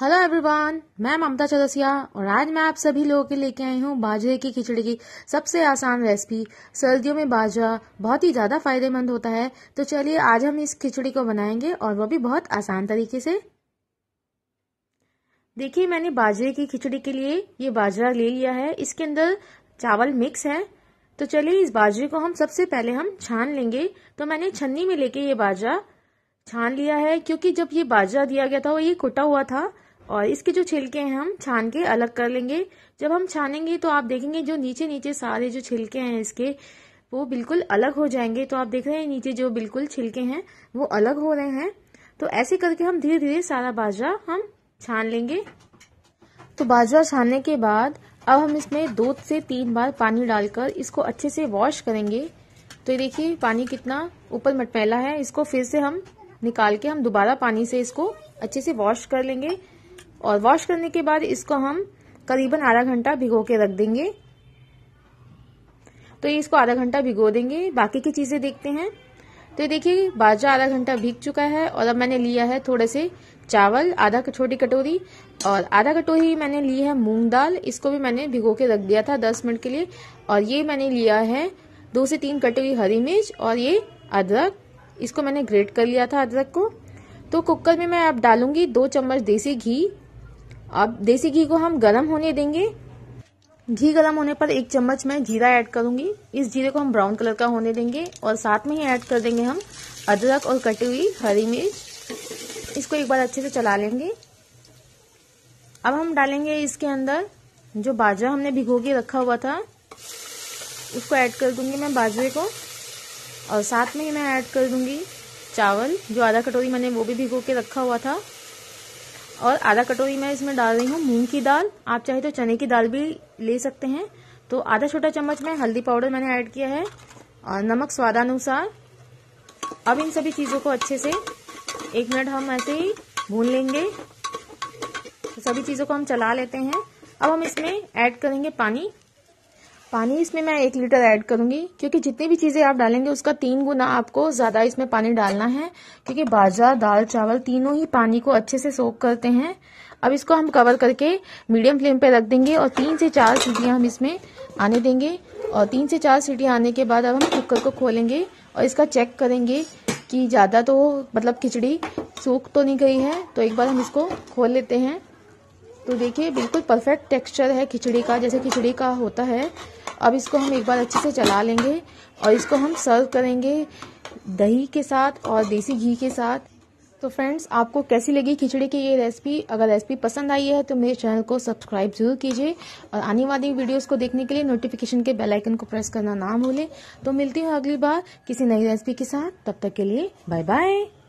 hello everyone मैं ममता चौदसिया और आज मैं आप सभी लोगों के लेके आई हूँ बाजरे की खिचड़ी की सबसे आसान रेसिपी सर्दियों में बाजरा बहुत ही ज़्यादा फायदेमंद होता है तो चलिए आज हम इस खिचड़ी को बनाएंगे और वो भी बहुत आसान तरीके से देखिए मैंने बाजरे की खिचड़ी के लिए ये बाजरा ले लिया है इसके अंदर चावल मिक्स है तो चलिए इस बाजरे को हम सबसे पहले हम छान लेंगे तो मैंने छन्नी में लेके ये बाजरा छान लिया है क्योंकि जब ये बाजरा दिया गया था वो ये कुटा हुआ था और इसके जो छिलके हैं हम छान के अलग कर लेंगे जब हम छानेंगे तो आप देखेंगे जो नीचे नीचे सारे जो छिलके हैं इसके वो बिल्कुल अलग हो जाएंगे तो आप देख रहे हैं नीचे जो बिल्कुल छिलके हैं वो अलग हो रहे हैं तो ऐसे करके हम धीरे धीरे सारा बाजरा हम छान लेंगे तो बाजरा छानने के बाद अब हम इसमें दो से तीन बार पानी डालकर इसको अच्छे से वॉश करेंगे तो ये देखिए पानी कितना ऊपर मटमैला है इसको फिर से हम निकाल के हम दोबारा पानी से इसको अच्छे से वॉश कर लेंगे और वॉश करने के बाद इसको हम करीबन आधा घंटा भिगो के रख देंगे तो ये इसको आधा घंटा भिगो देंगे बाकी की चीज़ें देखते हैं तो ये देखिए बाजा आधा घंटा भीग चुका है और अब मैंने लिया है थोड़े से चावल आधा छोटी कटोरी और आधा कटोरी मैंने ली है मूंग दाल इसको भी मैंने भिगो के रख दिया था दस मिनट के लिए और ये मैंने लिया है दो से तीन कटोरी हरी मिर्च और ये अदरक इसको मैंने ग्रेट कर लिया था अदरक को तो कुकर में मैं अब डालूंगी दो चम्मच देसी घी अब देसी घी को हम गर्म होने देंगे घी गर्म होने पर एक चम्मच मैं जीरा ऐड करूंगी इस जीरे को हम ब्राउन कलर का होने देंगे और साथ में ही ऐड कर देंगे हम अदरक और कटी हुई हरी मिर्च इसको एक बार अच्छे से चला लेंगे अब हम डालेंगे इसके अंदर जो बाजरा हमने भिगो के रखा हुआ था उसको ऐड कर दूंगी मैं बाजरे को और साथ में ही मैं ऐड कर दूंगी चावल जो आधा कटोरी मैंने वो भी भिगो के रखा हुआ था और आधा कटोरी मैं इसमें डाल रही हूँ मूंग की दाल आप चाहे तो चने की दाल भी ले सकते हैं तो आधा छोटा चम्मच में हल्दी पाउडर मैंने ऐड किया है और नमक स्वादानुसार अब इन सभी चीज़ों को अच्छे से एक मिनट हम ऐसे ही भून लेंगे तो सभी चीज़ों को हम चला लेते हैं अब हम इसमें ऐड करेंगे पानी पानी इसमें मैं एक लीटर ऐड करूंगी क्योंकि जितनी भी चीज़ें आप डालेंगे उसका तीन गुना आपको ज़्यादा इसमें पानी डालना है क्योंकि बाजरा दाल चावल तीनों ही पानी को अच्छे से सोख करते हैं अब इसको हम कवर करके मीडियम फ्लेम पे रख देंगे और तीन से चार सीटियाँ हम इसमें आने देंगे और तीन से चार सीटियाँ आने के बाद अब हम कुकर को खोलेंगे और इसका चेक करेंगे कि ज़्यादा तो मतलब खिचड़ी सूख तो नहीं गई है तो एक बार हम इसको खोल लेते हैं तो देखिए बिल्कुल परफेक्ट टेक्सचर है खिचड़ी का जैसे खिचड़ी का होता है अब इसको हम एक बार अच्छे से चला लेंगे और इसको हम सर्व करेंगे दही के साथ और देसी घी के साथ तो फ्रेंड्स आपको कैसी लगी खिचड़ी की ये रेसिपी अगर रेसिपी पसंद आई है तो मेरे चैनल को सब्सक्राइब जरूर कीजिए और आने वाली वीडियोस को देखने के लिए नोटिफिकेशन के बेल आइकन को प्रेस करना ना भूलें तो मिलती हूँ अगली बार किसी नई रेसिपी के साथ तब तक के लिए बाय बाय